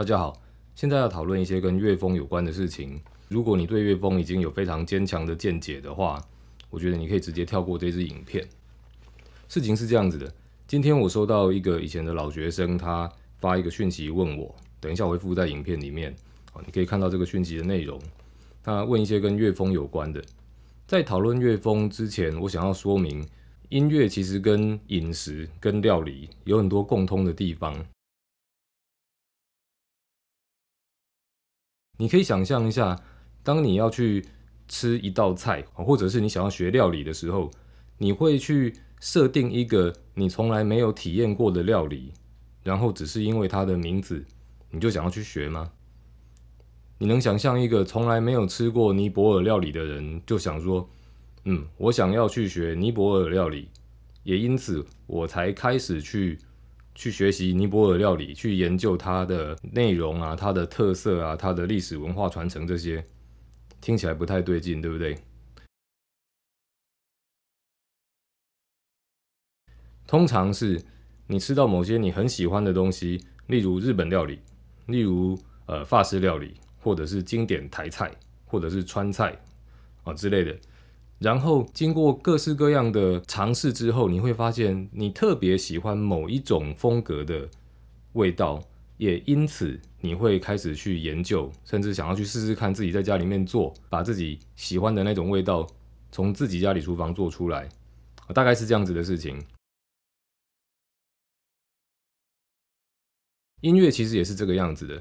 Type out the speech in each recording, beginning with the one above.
大家好，现在要讨论一些跟乐风有关的事情。如果你对乐风已经有非常坚强的见解的话，我觉得你可以直接跳过这支影片。事情是这样子的，今天我收到一个以前的老学生，他发一个讯息问我，等一下我会附在影片里面你可以看到这个讯息的内容。他问一些跟乐风有关的，在讨论乐风之前，我想要说明，音乐其实跟饮食跟料理有很多共通的地方。你可以想象一下，当你要去吃一道菜，或者是你想要学料理的时候，你会去设定一个你从来没有体验过的料理，然后只是因为它的名字，你就想要去学吗？你能想象一个从来没有吃过尼泊尔料理的人，就想说，嗯，我想要去学尼泊尔料理，也因此我才开始去。去学习尼泊尔料理，去研究它的内容啊，它的特色啊，它的历史文化传承这些，听起来不太对劲，对不对？通常是你吃到某些你很喜欢的东西，例如日本料理，例如呃法式料理，或者是经典台菜，或者是川菜啊之类的。然后经过各式各样的尝试之后，你会发现你特别喜欢某一种风格的味道，也因此你会开始去研究，甚至想要去试试看自己在家里面做，把自己喜欢的那种味道从自己家里厨房做出来，大概是这样子的事情。音乐其实也是这个样子的。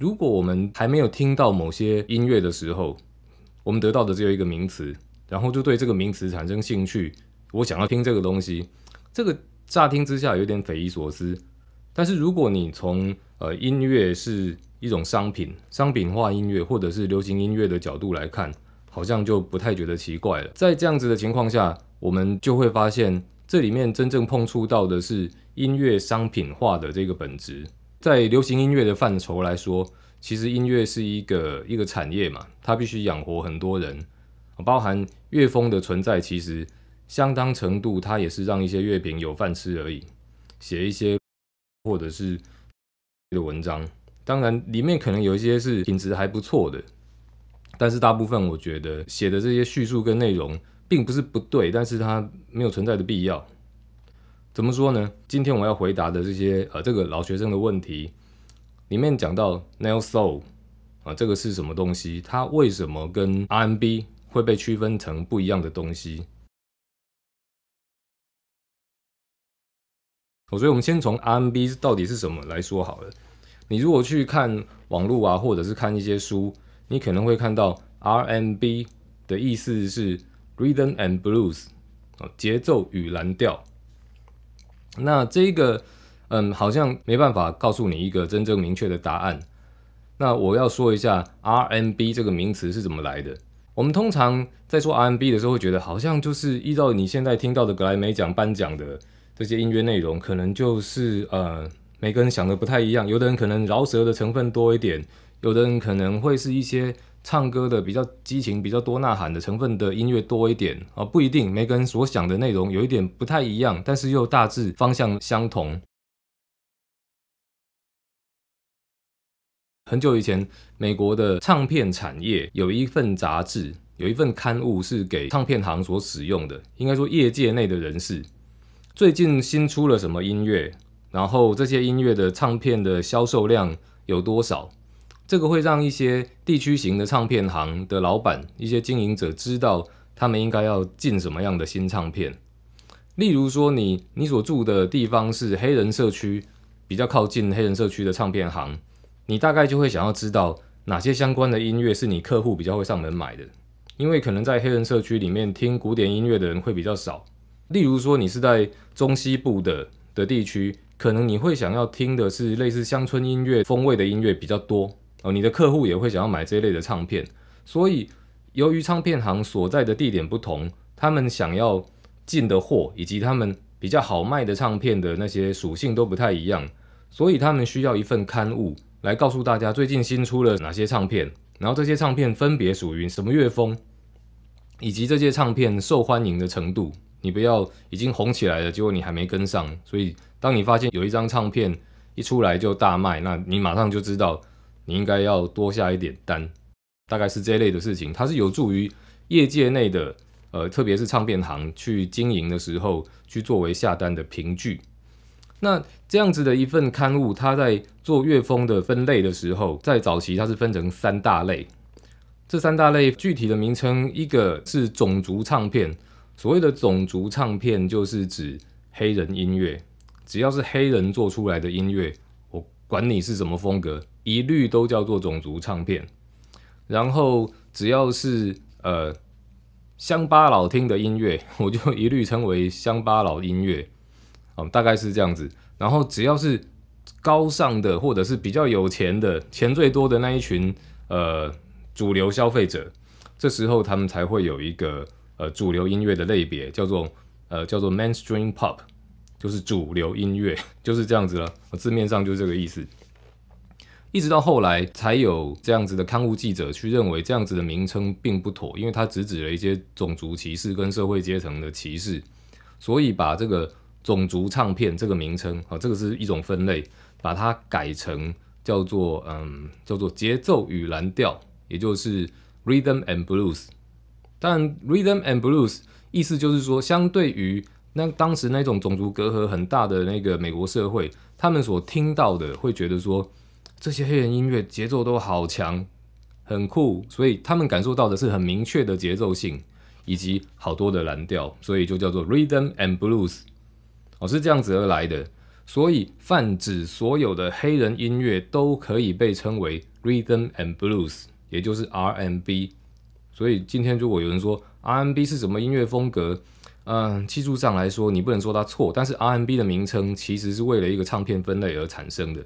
如果我们还没有听到某些音乐的时候，我们得到的只有一个名词。然后就对这个名词产生兴趣，我想要听这个东西。这个乍听之下有点匪夷所思，但是如果你从呃音乐是一种商品、商品化音乐或者是流行音乐的角度来看，好像就不太觉得奇怪了。在这样子的情况下，我们就会发现这里面真正碰触到的是音乐商品化的这个本质。在流行音乐的范畴来说，其实音乐是一个一个产业嘛，它必须养活很多人，包含。乐风的存在其实相当程度，它也是让一些乐评有饭吃而已，写一些或者是的文章。当然，里面可能有一些是品质还不错的，但是大部分我觉得写的这些叙述跟内容并不是不对，但是它没有存在的必要。怎么说呢？今天我要回答的这些呃，这个老学生的问题，里面讲到 Nail Soul 啊，这个是什么东西？它为什么跟 RMB？会被区分成不一样的东西。所以，我们先从 RMB 到底是什么来说好了。你如果去看网络啊，或者是看一些书，你可能会看到 RMB 的意思是 Rhythm and Blues，哦，节奏与蓝调。那这一个，嗯，好像没办法告诉你一个真正明确的答案。那我要说一下 RMB 这个名词是怎么来的。我们通常在说 RMB 的时候，会觉得好像就是依照你现在听到的格莱美奖颁奖的这些音乐内容，可能就是呃，每个人想的不太一样。有的人可能饶舌的成分多一点，有的人可能会是一些唱歌的比较激情、比较多呐喊的成分的音乐多一点啊，不一定每个人所想的内容有一点不太一样，但是又大致方向相同。很久以前，美国的唱片产业有一份杂志，有一份刊物是给唱片行所使用的。应该说，业界内的人士最近新出了什么音乐，然后这些音乐的唱片的销售量有多少，这个会让一些地区型的唱片行的老板、一些经营者知道他们应该要进什么样的新唱片。例如说，你你所住的地方是黑人社区，比较靠近黑人社区的唱片行。你大概就会想要知道哪些相关的音乐是你客户比较会上门买的，因为可能在黑人社区里面听古典音乐的人会比较少。例如说，你是在中西部的的地区，可能你会想要听的是类似乡村音乐风味的音乐比较多。哦，你的客户也会想要买这一类的唱片。所以，由于唱片行所在的地点不同，他们想要进的货以及他们比较好卖的唱片的那些属性都不太一样，所以他们需要一份刊物。来告诉大家最近新出了哪些唱片，然后这些唱片分别属于什么乐风，以及这些唱片受欢迎的程度。你不要已经红起来了，结果你还没跟上。所以，当你发现有一张唱片一出来就大卖，那你马上就知道你应该要多下一点单，大概是这类的事情。它是有助于业界内的，呃，特别是唱片行去经营的时候，去作为下单的凭据。那这样子的一份刊物，它在做乐风的分类的时候，在早期它是分成三大类。这三大类具体的名称，一个是种族唱片。所谓的种族唱片，就是指黑人音乐，只要是黑人做出来的音乐，我管你是什么风格，一律都叫做种族唱片。然后只要是呃乡巴佬听的音乐，我就一律称为乡巴佬音乐。哦，大概是这样子。然后只要是高尚的，或者是比较有钱的、钱最多的那一群，呃，主流消费者，这时候他们才会有一个呃主流音乐的类别，叫做呃叫做 mainstream pop，就是主流音乐，就是这样子了。字面上就是这个意思。一直到后来，才有这样子的刊物记者去认为这样子的名称并不妥，因为它直指了一些种族歧视跟社会阶层的歧视，所以把这个。种族唱片这个名称啊，这个是一种分类，把它改成叫做嗯叫做节奏与蓝调，也就是 Rhythm and Blues。但 Rhythm and Blues 意思就是说，相对于那当时那种种族隔阂很大的那个美国社会，他们所听到的会觉得说，这些黑人音乐节奏都好强，很酷，所以他们感受到的是很明确的节奏性以及好多的蓝调，所以就叫做 Rhythm and Blues。哦，是这样子而来的，所以泛指所有的黑人音乐都可以被称为 rhythm and blues，也就是 RMB。所以今天如果有人说 RMB 是什么音乐风格，嗯，技术上来说你不能说它错，但是 RMB 的名称其实是为了一个唱片分类而产生的。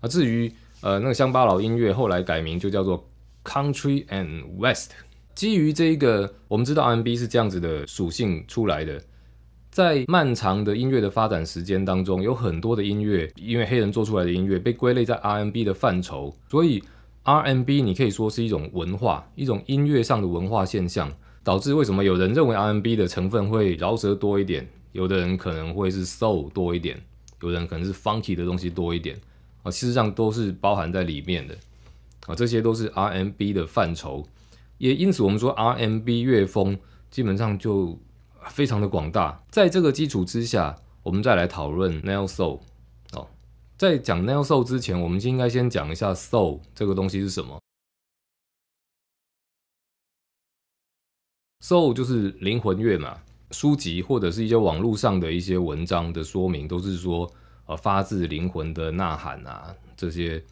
啊，至于呃那个乡巴佬音乐后来改名就叫做 country and west，基于这一个我们知道 RMB 是这样子的属性出来的。在漫长的音乐的发展时间当中，有很多的音乐，因为黑人做出来的音乐被归类在 R&B 的范畴，所以 R&B 你可以说是一种文化，一种音乐上的文化现象。导致为什么有人认为 R&B 的成分会饶舌多一点，有的人可能会是 soul 多一点，有人可能是 funky 的东西多一点啊，事实上都是包含在里面的啊，这些都是 R&B 的范畴，也因此我们说 R&B 乐风基本上就。非常的广大，在这个基础之下，我们再来讨论 nail soul 哦。在讲 nail soul 之前，我们就应该先讲一下 soul 这个东西是什么。soul 就是灵魂乐嘛，书籍或者是一些网络上的一些文章的说明，都是说呃发自灵魂的呐喊啊，这些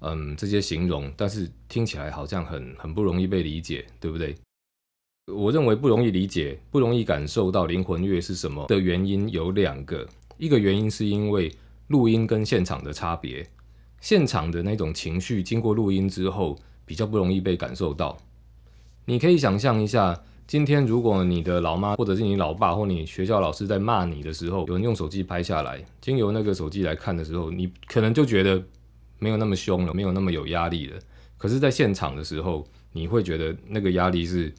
嗯这些形容，但是听起来好像很很不容易被理解，对不对？我认为不容易理解、不容易感受到灵魂乐是什么的原因有两个。一个原因是因为录音跟现场的差别，现场的那种情绪经过录音之后比较不容易被感受到。你可以想象一下，今天如果你的老妈或者是你老爸或你学校老师在骂你的时候，有人用手机拍下来，经由那个手机来看的时候，你可能就觉得没有那么凶了，没有那么有压力了。可是，在现场的时候，你会觉得那个压力是。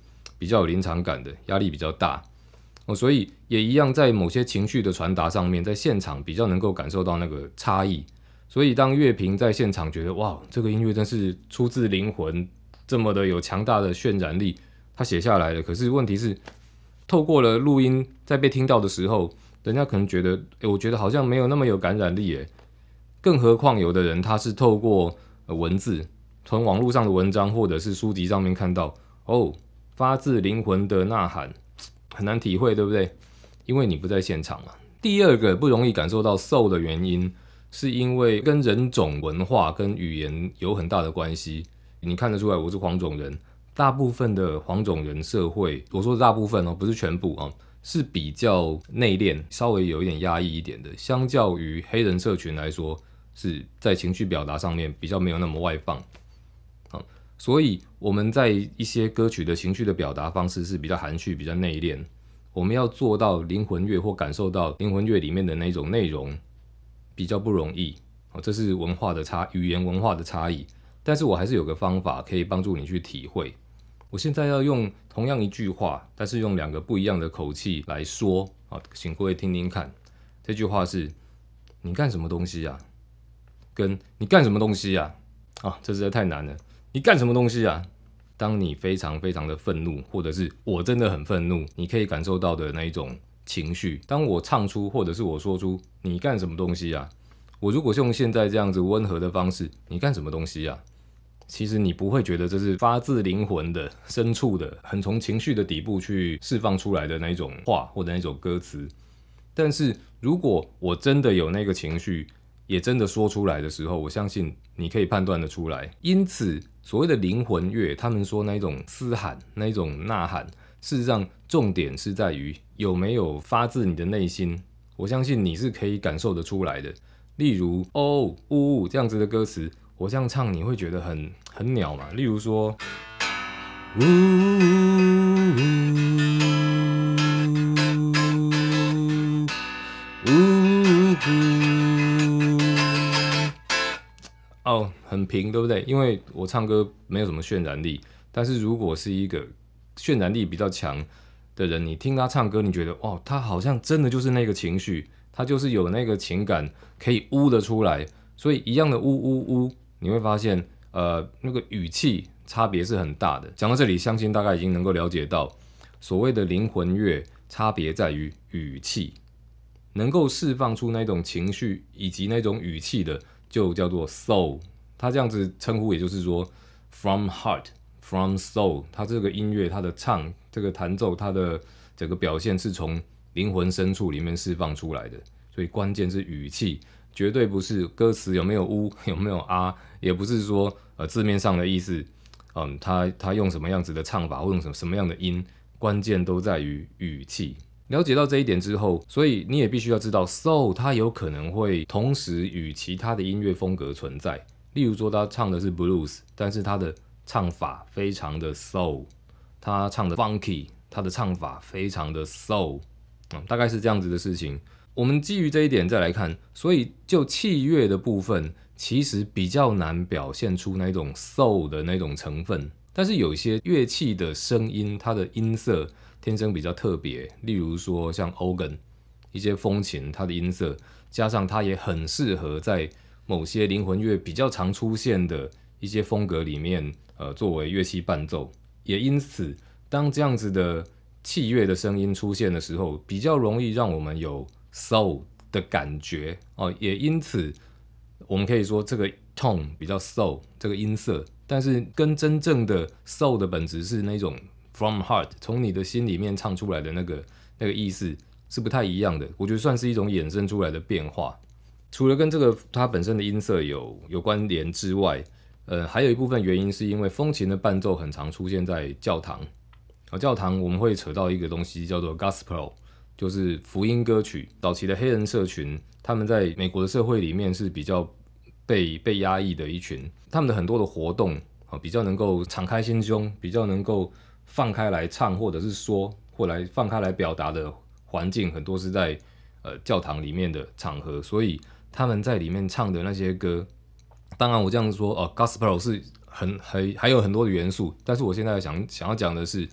比较有临场感的压力比较大哦，所以也一样在某些情绪的传达上面，在现场比较能够感受到那个差异。所以当乐评在现场觉得哇，这个音乐真是出自灵魂，这么的有强大的渲染力，他写下来了。可是问题是，透过了录音在被听到的时候，人家可能觉得，诶，我觉得好像没有那么有感染力，诶。更何况有的人他是透过文字，从网络上的文章或者是书籍上面看到，哦。发自灵魂的呐喊很难体会，对不对？因为你不在现场嘛。第二个不容易感受到 soul 的原因，是因为跟人种文化跟语言有很大的关系。你看得出来，我是黄种人，大部分的黄种人社会，我说的大部分哦，不是全部啊，是比较内敛，稍微有一点压抑一点的，相较于黑人社群来说，是在情绪表达上面比较没有那么外放。所以我们在一些歌曲的情绪的表达方式是比较含蓄、比较内敛。我们要做到灵魂乐或感受到灵魂乐里面的那种内容，比较不容易哦。这是文化的差、语言文化的差异。但是我还是有个方法可以帮助你去体会。我现在要用同样一句话，但是用两个不一样的口气来说啊，请各位听听看。这句话是：你干什么东西呀？跟你干什么东西呀？啊，这实在太难了。你干什么东西啊？当你非常非常的愤怒，或者是我真的很愤怒，你可以感受到的那一种情绪。当我唱出，或者是我说出“你干什么东西啊”，我如果是用现在这样子温和的方式，“你干什么东西啊”，其实你不会觉得这是发自灵魂的深处的，很从情绪的底部去释放出来的那一种话或者那一种歌词。但是如果我真的有那个情绪，也真的说出来的时候，我相信你可以判断得出来。因此。所谓的灵魂乐，他们说那一种嘶喊、那一种呐喊，事实上重点是在于有没有发自你的内心。我相信你是可以感受得出来的。例如“哦呜”这样子的歌词，我这样唱你会觉得很很鸟嘛？例如说“呜”。很平，对不对？因为我唱歌没有什么渲染力。但是如果是一个渲染力比较强的人，你听他唱歌，你觉得哇，他好像真的就是那个情绪，他就是有那个情感可以呜的出来。所以一样的呜呜呜，你会发现，呃，那个语气差别是很大的。讲到这里，相信大家已经能够了解到所谓的灵魂乐，差别在于语气，能够释放出那种情绪以及那种语气的，就叫做 soul。他这样子称呼，也就是说，from heart，from soul，他这个音乐，他的唱，这个弹奏，他的整个表现是从灵魂深处里面释放出来的。所以，关键是语气，绝对不是歌词有没有呜，有没有啊，也不是说呃字面上的意思，嗯，他他用什么样子的唱法，或用什么什么样的音，关键都在于语气。了解到这一点之后，所以你也必须要知道，soul 它有可能会同时与其他的音乐风格存在。例如说，他唱的是 blues，但是他的唱法非常的 soul；他唱的 funky，他的唱法非常的 soul 大概是这样子的事情。我们基于这一点再来看，所以就器乐的部分，其实比较难表现出那种 soul 的那种成分。但是有一些乐器的声音，它的音色天生比较特别，例如说像 organ，一些风琴，它的音色加上它也很适合在。某些灵魂乐比较常出现的一些风格里面，呃，作为乐器伴奏，也因此，当这样子的器乐的声音出现的时候，比较容易让我们有 soul 的感觉哦。也因此，我们可以说这个 tone 比较 soul 这个音色，但是跟真正的 soul 的本质是那种 from heart 从你的心里面唱出来的那个那个意思是不太一样的。我觉得算是一种衍生出来的变化。除了跟这个它本身的音色有有关联之外，呃，还有一部分原因是因为风琴的伴奏很常出现在教堂。啊，教堂我们会扯到一个东西叫做 gospel，就是福音歌曲。早期的黑人社群他们在美国的社会里面是比较被被压抑的一群，他们的很多的活动啊，比较能够敞开心胸，比较能够放开来唱或者是说或来放开来表达的环境，很多是在呃教堂里面的场合，所以。他们在里面唱的那些歌，当然我这样说哦，Gospel 是很还还有很多的元素。但是我现在想想要讲的是，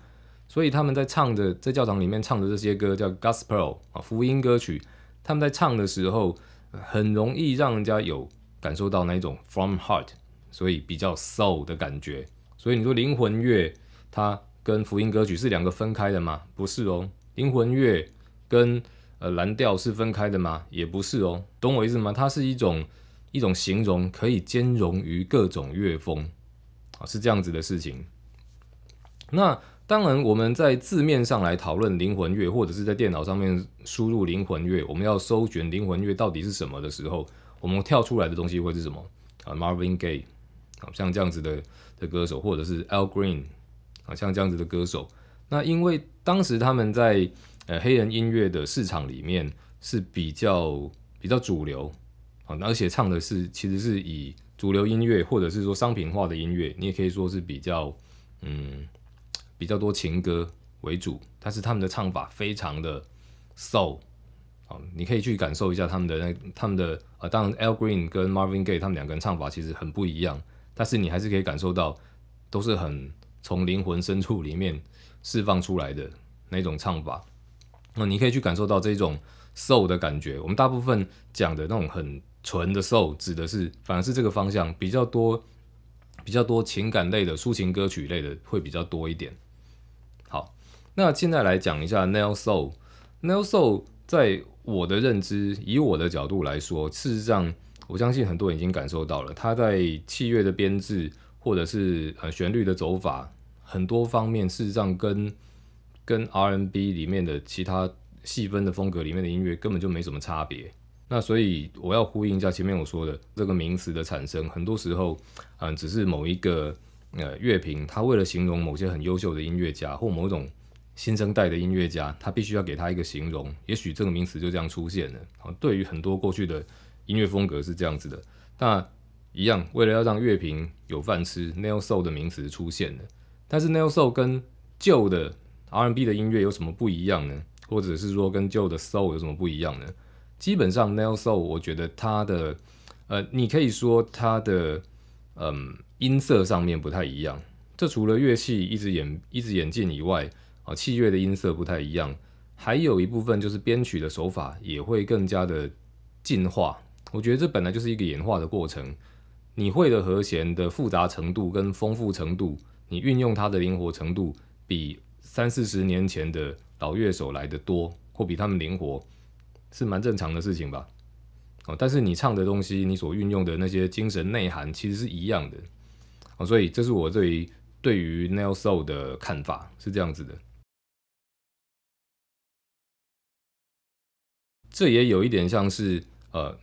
所以他们在唱的在教堂里面唱的这些歌叫 Gospel 啊福音歌曲。他们在唱的时候很容易让人家有感受到那一种 from heart，所以比较 soul 的感觉。所以你说灵魂乐它跟福音歌曲是两个分开的吗？不是哦，灵魂乐跟呃，蓝调是分开的吗？也不是哦，懂我意思吗？它是一种一种形容，可以兼容于各种乐风啊，是这样子的事情。那当然，我们在字面上来讨论灵魂乐，或者是在电脑上面输入灵魂乐，我们要搜寻灵魂乐到底是什么的时候，我们跳出来的东西会是什么啊？Marvin Gay e 啊，像这样子的的歌手，或者是 a l Green 啊，像这样子的歌手。那因为当时他们在呃，黑人音乐的市场里面是比较比较主流啊，而且唱的是其实是以主流音乐或者是说商品化的音乐，你也可以说是比较嗯比较多情歌为主，但是他们的唱法非常的 soul 啊，你可以去感受一下他们的那他们的呃，当然 l Green 跟 Marvin Gay 他们两个人唱法其实很不一样，但是你还是可以感受到都是很从灵魂深处里面释放出来的那种唱法。那你可以去感受到这种 soul 的感觉。我们大部分讲的那种很纯的 soul，指的是反而是这个方向比较多，比较多情感类的抒情歌曲类的会比较多一点。好，那现在来讲一下 nail soul。nail soul 在我的认知，以我的角度来说，事实上我相信很多人已经感受到了，它在器乐的编制或者是呃旋律的走法很多方面，事实上跟跟 RNB 里面的其他细分的风格里面的音乐根本就没什么差别。那所以我要呼应一下前面我说的，这个名词的产生，很多时候，嗯，只是某一个呃乐评他为了形容某些很优秀的音乐家或某一种新生代的音乐家，他必须要给他一个形容，也许这个名词就这样出现了。好，对于很多过去的音乐风格是这样子的。那一样，为了要让乐评有饭吃，Nail s o 的名词出现了，但是 Nail s o 跟旧的 R&B 的音乐有什么不一样呢？或者是说跟旧的 Soul 有什么不一样呢？基本上，Nail Soul，我觉得它的，呃，你可以说它的，嗯，音色上面不太一样。这除了乐器一直演一直演进以外，啊，器乐的音色不太一样，还有一部分就是编曲的手法也会更加的进化。我觉得这本来就是一个演化的过程。你会的和弦的复杂程度跟丰富程度，你运用它的灵活程度比。三四十年前的老乐手来的多，或比他们灵活，是蛮正常的事情吧？哦，但是你唱的东西，你所运用的那些精神内涵其实是一样的哦，所以这是我对对于 Nail Soul 的看法是这样子的。这也有一点像是呃，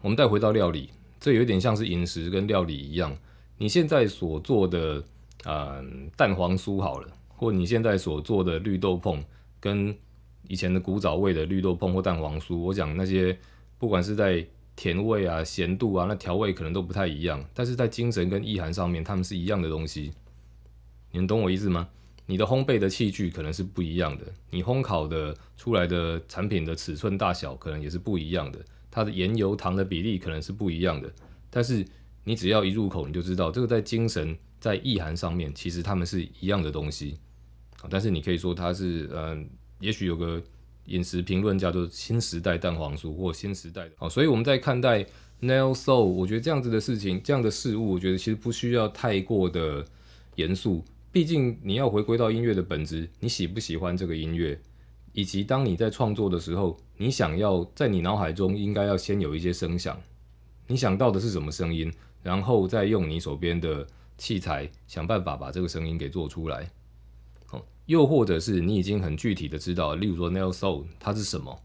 我们再回到料理，这有点像是饮食跟料理一样，你现在所做的嗯蛋黄酥好了。或你现在所做的绿豆碰，跟以前的古早味的绿豆碰或蛋黄酥，我讲那些不管是在甜味啊、咸度啊，那调味可能都不太一样，但是在精神跟意涵上面，它们是一样的东西。你们懂我意思吗？你的烘焙的器具可能是不一样的，你烘烤的出来的产品的尺寸大小可能也是不一样的，它的盐、油、糖的比例可能是不一样的，但是你只要一入口，你就知道这个在精神在意涵上面，其实它们是一样的东西。但是你可以说它是，嗯，也许有个饮食评论家，就是新时代蛋黄酥或新时代的。哦，所以我们在看待 Nils o u l 我觉得这样子的事情，这样的事物，我觉得其实不需要太过的严肃。毕竟你要回归到音乐的本质，你喜不喜欢这个音乐，以及当你在创作的时候，你想要在你脑海中应该要先有一些声响，你想到的是什么声音，然后再用你手边的器材想办法把这个声音给做出来。又或者是你已经很具体的知道，例如说 Nailsoul 它是什么，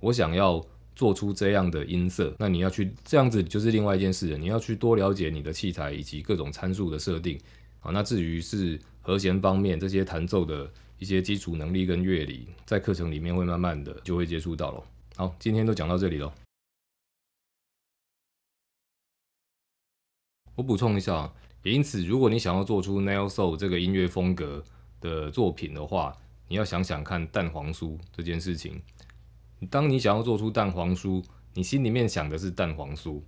我想要做出这样的音色，那你要去这样子就是另外一件事，你要去多了解你的器材以及各种参数的设定。啊。那至于是和弦方面这些弹奏的一些基础能力跟乐理，在课程里面会慢慢的就会接触到了。好，今天都讲到这里喽。我补充一下，因此如果你想要做出 Nailsoul 这个音乐风格，的作品的话，你要想想看蛋黄酥这件事情。当你想要做出蛋黄酥，你心里面想的是蛋黄酥，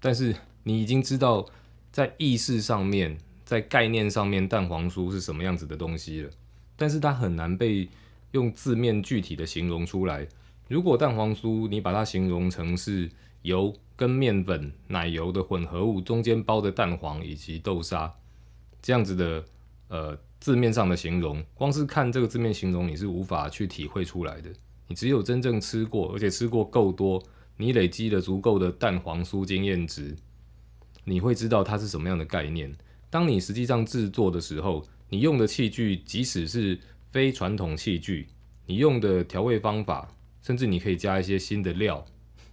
但是你已经知道在意识上面、在概念上面，蛋黄酥是什么样子的东西了。但是它很难被用字面具体的形容出来。如果蛋黄酥，你把它形容成是油跟面粉、奶油的混合物，中间包的蛋黄以及豆沙这样子的。呃，字面上的形容，光是看这个字面形容，你是无法去体会出来的。你只有真正吃过，而且吃过够多，你累积了足够的蛋黄酥经验值，你会知道它是什么样的概念。当你实际上制作的时候，你用的器具，即使是非传统器具，你用的调味方法，甚至你可以加一些新的料，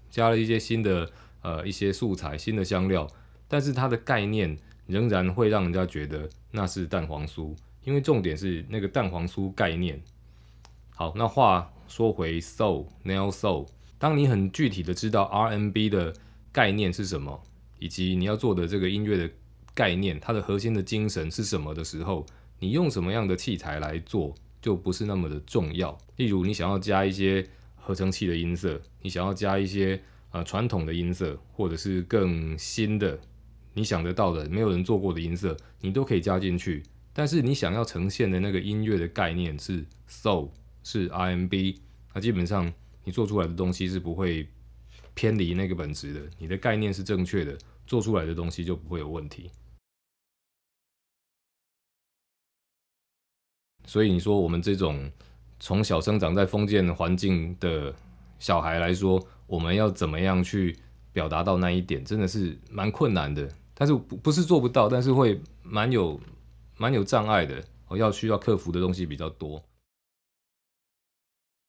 加了一些新的呃一些素材、新的香料，但是它的概念。仍然会让人家觉得那是蛋黄酥，因为重点是那个蛋黄酥概念。好，那话说回，so l now so，l 当你很具体的知道 RMB 的概念是什么，以及你要做的这个音乐的概念，它的核心的精神是什么的时候，你用什么样的器材来做就不是那么的重要。例如，你想要加一些合成器的音色，你想要加一些呃传统的音色，或者是更新的。你想得到的、没有人做过的音色，你都可以加进去。但是你想要呈现的那个音乐的概念是 soul，是 RMB，那基本上你做出来的东西是不会偏离那个本质的。你的概念是正确的，做出来的东西就不会有问题。所以你说我们这种从小生长在封建环境的小孩来说，我们要怎么样去表达到那一点，真的是蛮困难的。但是不不是做不到，但是会蛮有蛮有障碍的，要需要克服的东西比较多。